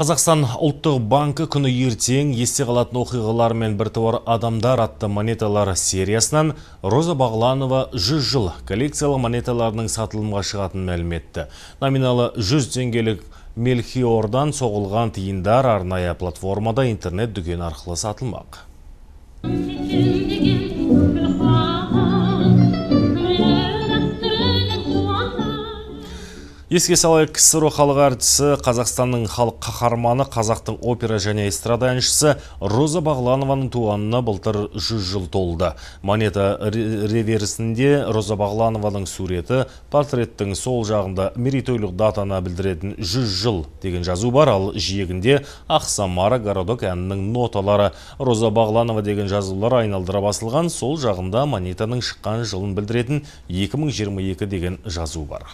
Қазақстан ұлттық банкі күні ертең есте қалатын оқиғалар мен біртуар адамдар атты монеталар сериясынан Роза Бағланова 100 жыл коллекциялық монеталарының сатылымға шығатынын мәлім етті. Номиналы 100 теңгелік Мельхиордан соғылған тиындар арнайы платформада интернет дүкен арқылы сатылмақ. еске салайық ксро халық әртісі қазақстанның халық қаһарманы қазақтың опера және эстрада әншісі роза бағланованың туғанына былтыр жүз жыл толды монета реверсінде роза бағланованың суреті портреттің сол жағында мерейтойлық датаны білдіретін жүз жыл деген жазу бар ал жиегінде ақсамара городок әнінің ноталары роза бағланова деген жазулар айналдыра басылған сол жағында монетаның шыққан жылын білдіретін 2022 деген жазу бар